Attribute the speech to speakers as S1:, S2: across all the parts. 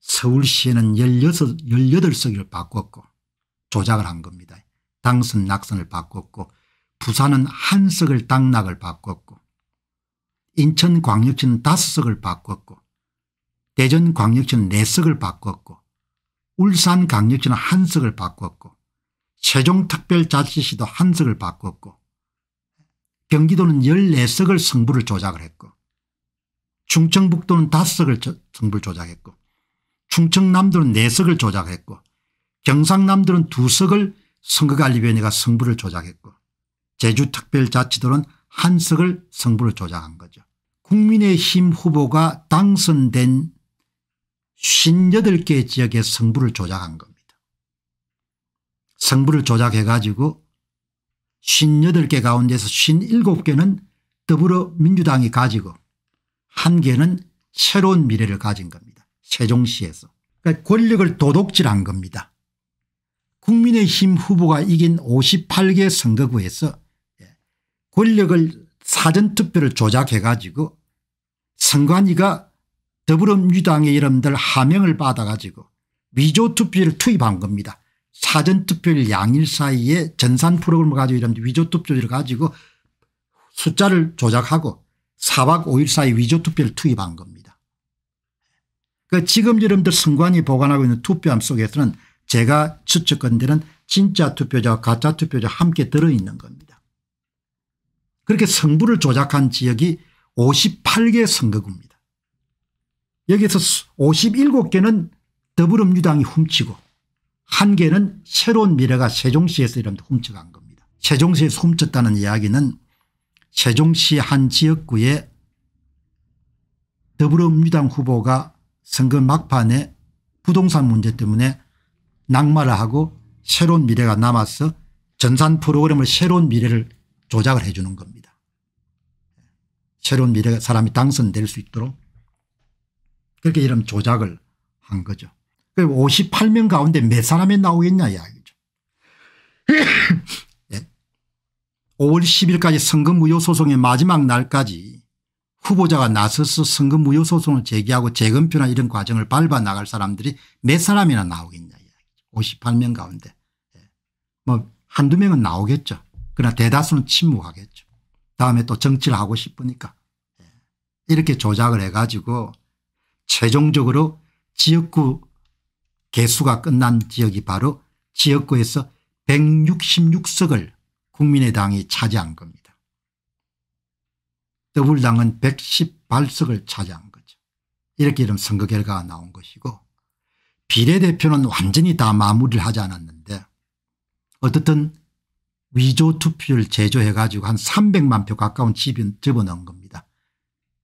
S1: 서울시에는 16, 18석을 바꿨고 조작을 한 겁니다. 당선 낙선을 바꿨고 부산은 한 석을 당락을 바꿨고 인천광역시는 다섯 석을 바꿨고 대전광역시는 네 석을 바꿨고 울산광역시는 한 석을 바꿨고 세종특별자치시도 한 석을 바꿨고 경기도는 14석을 승부를 조작을 했고 충청북도는 5석을 승부를 조작했고 충청남들은 4석을 조작했고 경상남들은 2석을 선거관리위원회가 승부를 조작했고 제주특별자치도는 한 석을 승부를 조작한 거죠. 국민의힘 후보가 당선된 58개 지역의 승부를 조작한 겁니다. 승부를 조작해 가지고 58개 가운데서 57개는 더불어민주당이 가지고 한개는 새로운 미래를 가진 겁니다. 세종시에서. 그러니까 권력을 도둑질한 겁니다. 국민의힘 후보가 이긴 58개 선거구에서 예, 권력을 사전투표를 조작해 가지고 선관위가 더불어민주당의 이름들 하명을 받아 가지고 위조투표를 투입한 겁니다. 사전투표를 양일 사이에 전산 프로그램을 가지고 이름들 위조투표를 가지고 숫자를 조작하고 4박 5일 사이 위조투표를 투입한 겁니다. 그 지금 여러분들 선관위 보관하고 있는 투표함 속에서는 제가 추측건대는 진짜 투표자와 가짜 투표자 함께 들어있는 겁니다. 그렇게 성부를 조작한 지역이 58개 선거구입니다. 여기서 57개는 더불어민주당이 훔치고 한 개는 새로운 미래가 세종시에서 이런 훔쳐간 겁니다. 세종시에서 훔쳤다는 이야기는 세종시 한 지역구에 더불어민주당 후보가 선거 막판에 부동산 문제 때문에 낙마를 하고 새로운 미래가 남아서 전산 프로그램을 새로운 미래를 조작을 해 주는 겁니다. 새로운 미래 사람이 당선될 수 있도록 그렇게 이런 조작을 한 거죠. 58명 가운데 몇 사람이 나오겠냐 이야기죠. 5월 예. 10일까지 선거 무효 소송의 마지막 날까지 후보자가 나서서 선거 무효 소송을 제기하고 재검표나 이런 과정을 밟아 나갈 사람들이 몇 사람이나 나오겠냐 58명 가운데 예. 뭐 한두 명은 나오겠죠. 그러나 대다수는 침묵하겠죠. 다음에 또 정치를 하고 싶으니까 예. 이렇게 조작을 해가지고 최종적으로 지역구 개수가 끝난 지역이 바로 지역구에서 166석을 국민의당이 차지한 겁니다. 더불당은 118석을 차지한 거죠. 이렇게 이런 선거 결과가 나온 것이고 비례대표는 완전히 다 마무리를 하지 않았는데 어떻든 위조 투표를 제조해 가지고 한 300만 표 가까운 집은 집어넣은 겁니다.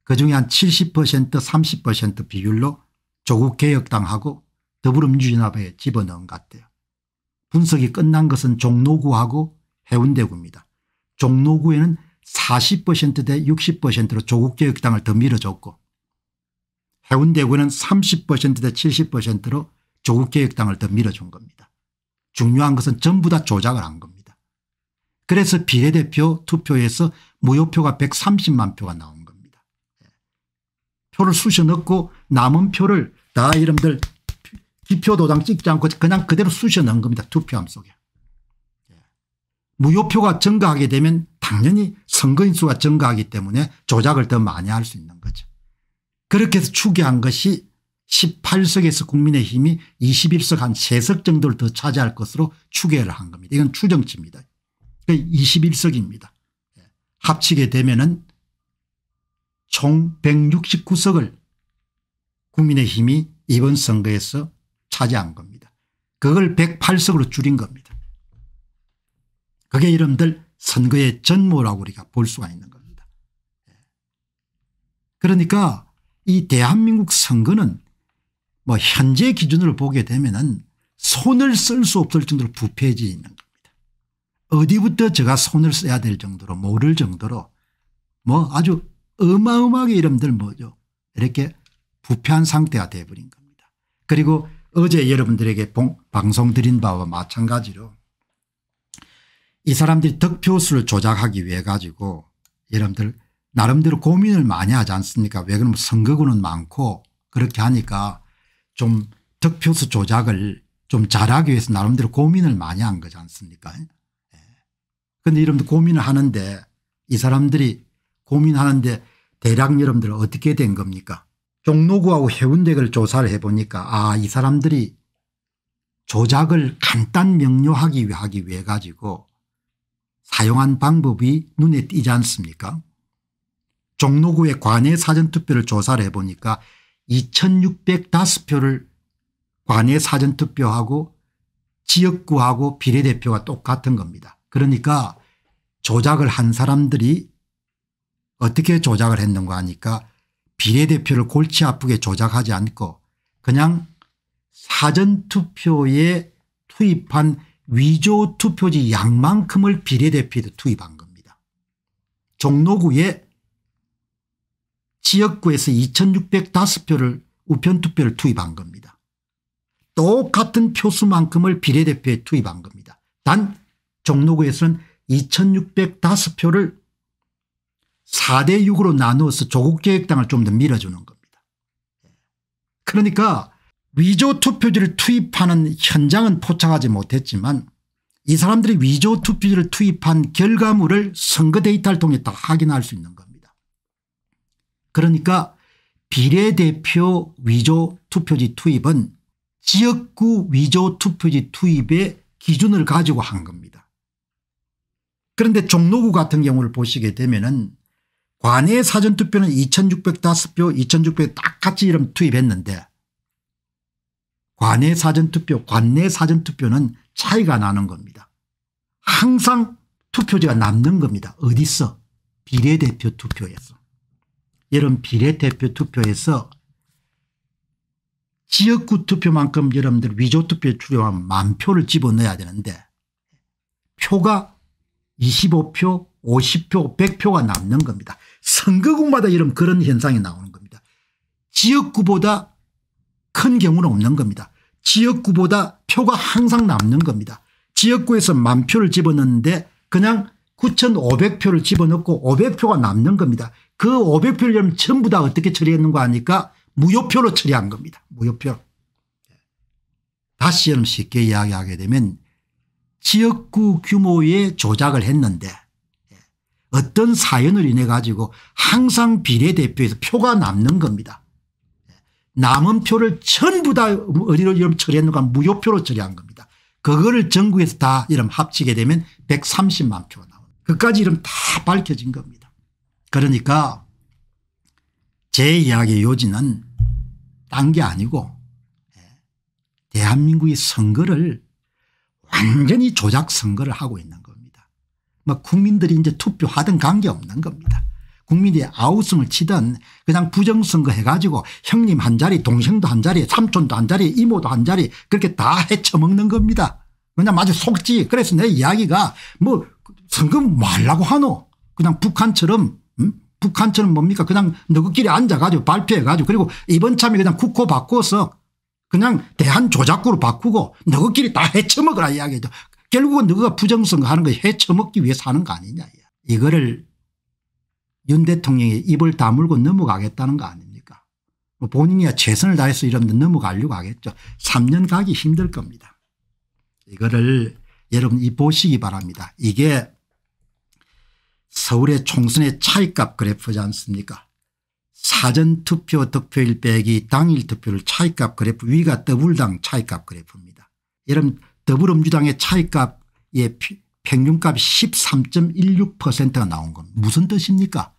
S1: 그중에 한 70% 30% 비율로 조국개혁당하고 더불어민주연합에 집어넣은 것 같아요. 분석이 끝난 것은 종로구하고 해운대구입니다. 종로구에는 40%대 60%로 조국개혁당을 더 밀어줬고 해운대구는 30%대 70%로 조국개혁당을 더 밀어준 겁니다. 중요한 것은 전부 다 조작을 한 겁니다. 그래서 비례대표 투표에서 무효표가 130만 표가 나온 겁니다. 표를 쑤셔 넣고 남은 표를 다 이름들 기표도장 찍지 않고 그냥 그대로 쑤셔 넣은 겁니다. 투표함 속에. 무효표가 증가하게 되면 당연히 선거인수가 증가하기 때문에 조작을 더 많이 할 수 있는 거죠. 그렇게 해서 추계한 것이 18석에서 국민의힘이 21석 한 3석 정도를 더 차지할 것으로 추계를 한 겁니다. 이건 추정치입니다. 21석입니다. 그 예. 합치게 되면 은총 169석을 국민의힘이 이번 선거에서 차지한 겁니다. 그걸 108석으로 줄인 겁니다. 그게 이름들 선거의 전모라고 우리가 볼 수가 있는 겁니다. 예. 그러니까 이 대한민국 선거는 뭐 현재 기준으로 보게 되면은 손을 쓸 수 없을 정도로 부패해져 있는 겁니다. 어디부터 제가 손을 써야 될 정도로 모를 정도로 뭐 아주 어마어마하게 이름들 뭐죠 이렇게 부패한 상태가 돼버린 겁니다. 그리고 어제 여러분들에게 방송 드린 바와 마찬가지로 이 사람들이 득표수를 조작하기 위해 가지고 여러분들 나름대로 고민을 많이 하지 않습니까 왜 그러면 선거구는 많고 그렇게 하니까 좀 득표수 조작을 좀 잘하기 위해서 나름대로 고민을 많이 한 거지 않습니까 그런데 예. 여러분들 고민을 하는데 이 사람들이 고민하는데 대략 여러분들 어떻게 된 겁니까 종로구하고 해운대를 조사를 해보니까 아이 사람들이 조작을 간단 명료하기 위해 가지고 사용한 방법이 눈에 띄지 않습니까 종로구의 관외 사전투표를 조사를 해보니까 2605표를 관외 사전투표하고 지역구하고 비례대표가 똑같은 겁니다. 그러니까 조작을 한 사람들이 어떻게 조작을 했는가 하니까 비례대표를 골치 아프게 조작하지 않고 그냥 사전투표에 투입한 위조 투표지 양만큼을 비례대표에 투입한 겁니다. 종로구에 지역구에서 2605표를 우편투표를 투입한 겁니다. 똑같은 표수만큼을 비례대표에 투입한 겁니다. 단 종로구에서는 2605표를 4대 6으로 나누어서 조국개혁당을 좀 더 밀어주는 겁니다. 그러니까 위조 투표지를 투입하는 현장은 포착하지 못했지만 이 사람들이 위조 투표지를 투입한 결과물을 선거 데이터를 통해 다 확인할 수 있는 겁니다. 그러니까 비례대표 위조 투표지 투입은 지역구 위조 투표지 투입의 기준을 가지고 한 겁니다. 그런데 종로구 같은 경우를 보시게 되면은 관외 사전투표는 2605표 2600딱 같이 이름 투입했는데 관내 사전투표 관내 사전투표는 차이가 나는 겁니다. 항상 투표지가 남는 겁니다. 어디서 비례대표 투표에서. 여러분 비례대표 투표에서 지역구 투표만큼 여러분들 위조투표에 출연하면 만 표를 집어넣어야 되는데 표가 25표 50표 100표가 남는 겁니다. 선거구마다 이런 그런 현상이 나오는 겁니다. 지역구보다 큰 경우는 없는 겁니다. 지역구보다 표가 항상 남는 겁니다. 지역구에서 만 표를 집어넣는데 그냥 9,500표를 집어넣고 500표가 남는 겁니다. 그 500표를 전부 다 어떻게 처리했는가 하니까 무효표로 처리한 겁니다. 무효표. 다시 좀 쉽게 이야기하게 되면 지역구 규모의 조작을 했는데 어떤 사연을 인해 가지고 항상 비례대표에서 표가 남는 겁니다. 남은 표를 전부 다 어디로 이름 처리했는가 무효표로 처리한 겁니다. 그거를 전국에서 다 이름 합치게 되면 130만 표가 나옵니다. 그까지 이름 다 밝혀진 겁니다. 그러니까 제 이야기의 요지는 딴 게 아니고 예, 대한민국의 선거를 완전히 조작 선거를 하고 있는 겁니다. 뭐 국민들이 이제 투표하든 관계없는 겁니다. 국민이 아우성을 치든 그냥 부정선거 해가지고 형님 한 자리 동생도 한 자리 삼촌도 한 자리 이모도 한 자리 그렇게 다 헤쳐먹는 겁니다. 그냥 아주 속지. 그래서 내 이야기가 뭐 선거 말라고 하노. 그냥 북한처럼 음? 북한처럼 뭡니까 그냥 너그끼리 앉아가지고 발표해가지고 그리고 이번 참에 그냥 국호 바꿔서 그냥 대한조작구로 바꾸고 너그끼리 다 헤쳐먹으라 이야기죠. 결국은 너가 부정선거 하는 거 헤쳐먹기 위해서 하는 거 아니냐. 이거를 윤 대통령이 입을 다물고 넘어가겠다는 거 아닙니까 뭐 본인이 최선을 다해서 이러면 넘어가려고 하겠죠. 3년 가기 힘들 겁니다. 이거를 여러분 이 보시기 바랍니다. 이게 서울의 총선의 차이값 그래프지 않습니까 사전투표 득표일 빼기 당일 투표를 차이값 그래프 위가 더블당 차이값 그래프입니다. 여러분 더불어민주당의 차이값의 평균값이 13.16%가 나온 건 무슨 뜻입니까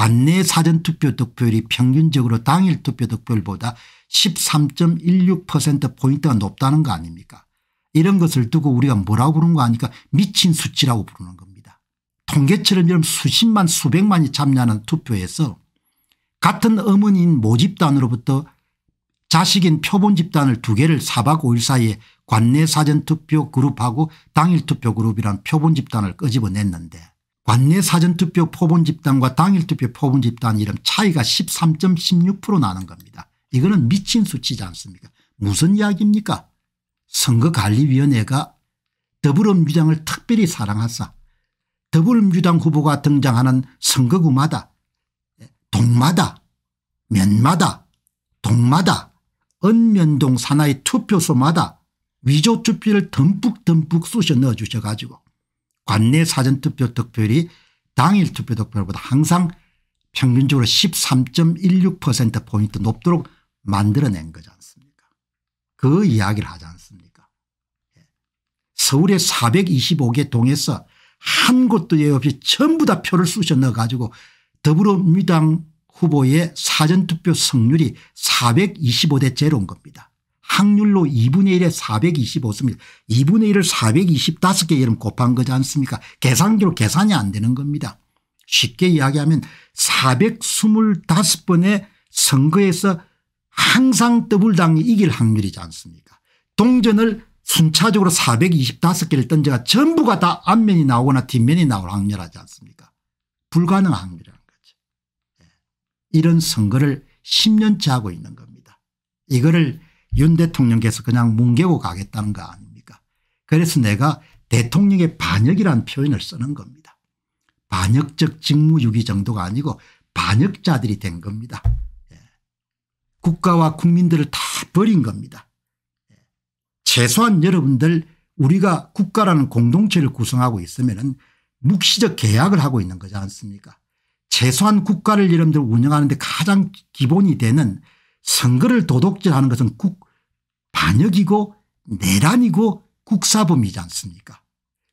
S1: 관내 사전투표 득표율이 평균적으로 당일 투표 득표율보다 13.16%포인트가 높다는 거 아닙니까 이런 것을 두고 우리가 뭐라고 부르는 거 아니까 미친 수치라고 부르는 겁니다. 통계처럼 이런 수십만 수백만이 참여하는 투표에서 같은 어머니인 모집단으로부터 자식인 표본 집단을 두 개를 4박 5일 사이에 관내 사전투표 그룹하고 당일 투표 그룹이란 표본 집단을 끄집어냈는데 관내 사전투표 포본 집단과 당일투표 포본 집단 이름 차이가 13.16% 나는 겁니다. 이거는 미친 수치지 않습니까 무슨 이야기입니까 선거관리위원회가 더불어민주당을 특별히 사랑하사 더불어민주당 후보가 등장하는 선거구마다 예, 동마다 면마다 동마다 언면동 산하의 투표소마다 위조투표를 듬뿍듬뿍 쑤셔 넣어주셔가지고 관내 사전투표 득표율이 당일 투표 득표율보다 항상 평균적으로 13.16%포인트 높도록 만들어낸 거지 않습니까 그 이야기를 하지 않습니까 예. 서울의 425개 동에서 한 곳도 예외 없이 전부 다 표를 쑤셔 넣어 가지고 더불어민주당 후보의 사전투표 성률이 425대 제인 겁니다. 확률로 2분의 1에 4 2 5입니다 2분의 1을 425개 이름 곱한 거지 않습니까 계산기로 계산이 안 되는 겁니다. 쉽게 이야기하면 425번의 선거에서 항상 더블당이 이길 확률이지 않습니까 동전을 순차적으로 425개를 던져가 전부가 다 앞면이 나오거나 뒷면이 나올 확률하지 않습니까 불가능한 확률이라는 거죠. 예. 이런 선거를 10년째 하고 있는 겁니다. 이거를 윤 대통령께서 그냥 뭉개고 가겠다는 거 아닙니까 그래서 내가 대통령의 반역이라는 표현을 쓰는 겁니다. 반역적 직무유기 정도가 아니고 반역자들이 된 겁니다. 예. 국가와 국민들을 다 버린 겁니다. 예. 최소한 여러분들 우리가 국가라는 공동체를 구성하고 있으면 묵시적 계약을 하고 있는 거지 않습니까 최소한 국가를 여러분들 운영하는데 가장 기본이 되는 선거를 도덕질하는 것은 국 반역이고 내란이고 국사범이지 않습니까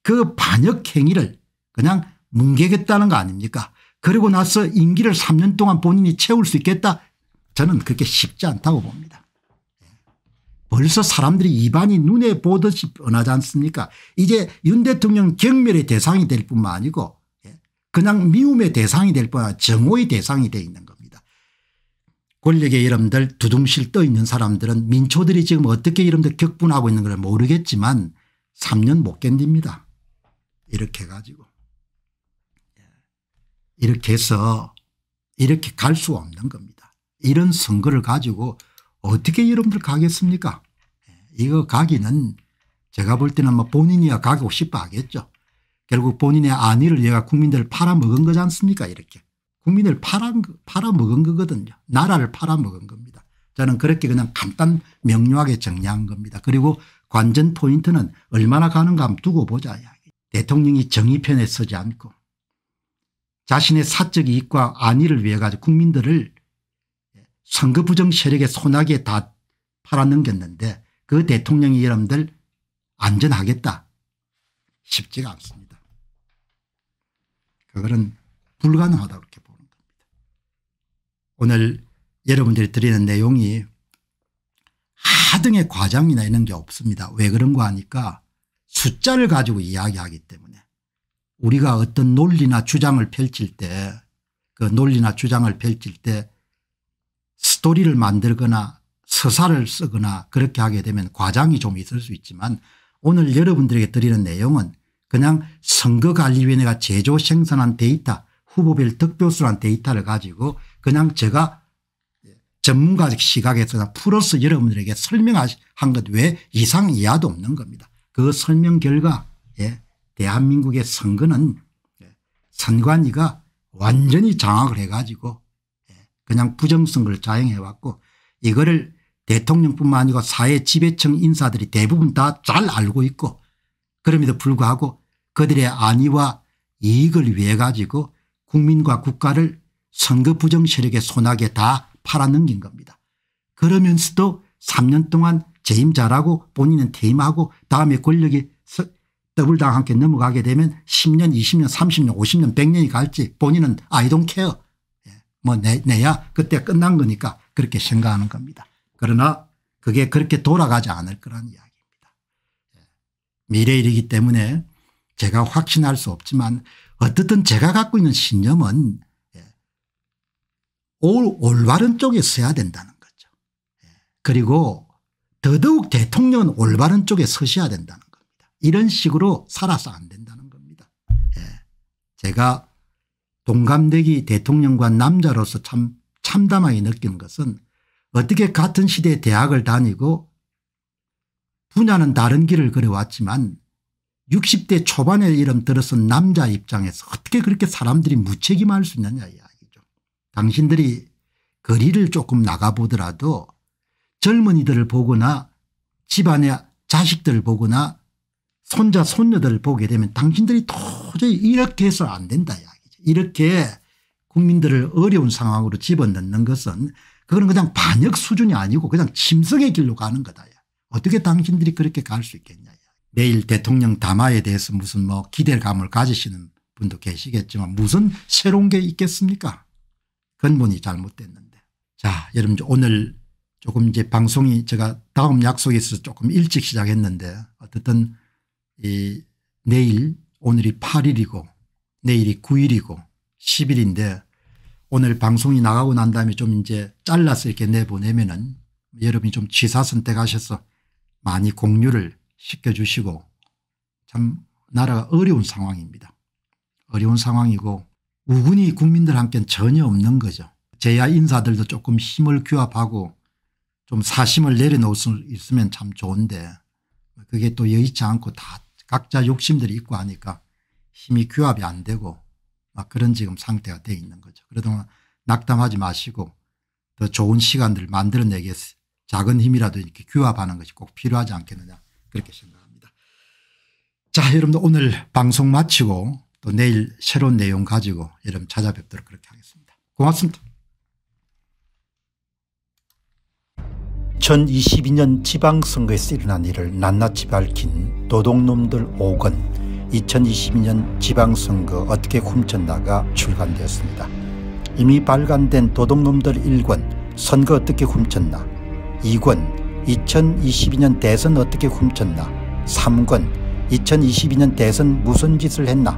S1: 그 반역 행위를 그냥 뭉개겠다는 거 아닙니까 그리고 나서 임기를 3년 동안 본인이 채울 수 있겠다 저는 그렇게 쉽지 않다고 봅니다. 예. 벌써 사람들이 입안이 눈에 보듯이 변하지 않습니까 이제 윤 대통령 경멸의 대상이 될 뿐만 아니고 예, 그냥 미움의 대상이 될뿐 아니라 정오의 대상이 되어 있는 겁니다. 권력의 이름들 두둥실 떠 있는 사람들은 민초들이 지금 어떻게 이름들 격분하고 있는 걸 모르겠지만 3년 못 견딥니다. 이렇게 가지고 예. 이렇게 해서 이렇게 갈 수 없는 겁니다. 이런 선거를 가지고 어떻게 여러분들 가겠습니까 예. 이거 가기는 제가 볼 때는 뭐 본인이야 가고 싶어 하겠죠. 결국 본인의 안위를 얘가 국민들을 팔아먹은 거지 않습니까 이렇게. 국민을 팔아, 팔아먹은 거거든요. 나라를 팔아먹은 겁니다. 저는 그렇게 그냥 간단 명료하게 정리한 겁니다. 그리고 관전 포인트는 얼마나 가는가 한번 두고 보자. 대통령이 정의편에 서지 않고 자신의 사적 이익과 안위를 위해 가지고 국민들을 선거 부정 세력의 소나기에 다 팔아넘겼는데 그 대통령이 여러분들 안전하겠다 쉽지가 않습니다. 그거는 불가능하다고 이렇게 오늘 여러분들이 드리는 내용이 하등의 과장이나 이런 게 없습니다. 왜 그런가 하니까 숫자를 가지고 이야기하기 때문에 우리가 어떤 논리나 주장을 펼칠 때 그 논리나 주장을 펼칠 때 스토리를 만들거나 서사를 쓰거나 그렇게 하게 되면 과장이 좀 있을 수 있지만 오늘 여러분들에게 드리는 내용은 그냥 선거관리위원회가 제조 생산한 데이터 후보별 득표수란 데이터를 가지고 그냥 제가 전문가 적 시각에서 풀어서 여러분들에게 설명한 것 외에 이상 이하도 없는 겁니다. 그 설명 결과 예, 대한민국의 선거는 예, 선관위가 완전히 장악을 해가지고 예, 그냥 부정선거를 자행해왔고 이거를 대통령뿐만 아니고 사회 지배층 인사들이 대부분 다 잘 알고 있고 그럼에도 불구하고 그들의 안위와 이익을 위해 가지고 국민과 국가를 선거 부정 세력의 손아게다 팔아넘긴 겁니다. 그러면서도 3년 동안 재임 잘하고 본인은 퇴임하고 다음에 권력이 더블당 함께 넘어가게 되면 10년 20년 30년 50년 100년이 갈지 본인은 아이돈 케어 예, 뭐 내, 내야 그때 끝난 거니까 그렇게 생각하는 겁니다. 그러나 그게 그렇게 돌아가지 않을 거란 이야기입니다. 예, 미래일이기 때문에 제가 확신할 수 없지만 어떻든 제가 갖고 있는 신념은 올바른 쪽에 서야 된다는 거죠. 예. 그리고 더더욱 대통령은 올바른 쪽에 서셔야 된다는 겁니다. 이런 식으로 살아서 안 된다는 겁니다. 예. 제가 동감되기 대통령과 남자로서 참 참담하게 느끼는 것은 어떻게 같은 시대에 대학을 다니고 분야는 다른 길을 걸어왔지만 60대 초반에 이름 들어선 남자 입장에서 어떻게 그렇게 사람들이 무책임할 수 있느냐 야. 당신들이 거리를 조금 나가보더라도 젊은이들을 보거나 집안의 자식들을 보거나 손자 손녀들을 보게 되면 당신들이 도저히 이렇게 해서 는안 된다 이야기죠. 이렇게 국민들을 어려운 상황으로 집어넣는 것은 그거는 그냥 반역 수준이 아니고 그냥 침성의 길로 가는 거다. 야. 어떻게 당신들이 그렇게 갈 수 있겠냐. 야. 내일 대통령 담화에 대해서 무슨 뭐 기대감을 가지시는 분도 계시겠지만 무슨 새로운 게 있겠습니까 근본이 잘못됐는데. 자 여러분 오늘 조금 이제 방송이 제가 다음 약속에 있어서 조금 일찍 시작했는데 어쨌든 이 내일 오늘이 8일이고 내일이 9일이고 10일인데 오늘 방송이 나가고 난 다음에 좀 이제 잘라서 이렇게 내보내면은 여러분이 좀 취사 선택하셔서 많이 공유를 시켜주시고 참 나라가 어려운 상황입니다. 어려운 상황이고 우군이 국민들 한편 전혀 없는 거죠. 제야 인사들도 조금 힘을 규합하고 좀 사심을 내려놓을 수 있으면 참 좋은데 그게 또 여의치 않고 다 각자 욕심들이 있고 하니까 힘이 규합이 안 되고 막 그런 지금 상태가 돼 있는 거죠. 그러다 낙담하지 마시고 더 좋은 시간들을 만들어내기 위해서 작은 힘이라도 이렇게 규합하는 것이 꼭 필요하지 않겠느냐 그렇게 생각합니다. 자 여러분들 오늘 방송 마치고 또 내일 새로운 내용 가지고 여러분 찾아뵙도록 그렇게 하겠습니다. 고맙습니다. 2022년 지방선거에서 일어난 일을 낱낱이 밝힌 도둑놈들 5권 2022년 지방선거 어떻게 훔쳤나가 출간되었습니다. 이미 발간된 도둑놈들 1권 선거 어떻게 훔쳤나 2권 2022년 대선 어떻게 훔쳤나 3권 2022년 대선 무슨 짓을 했나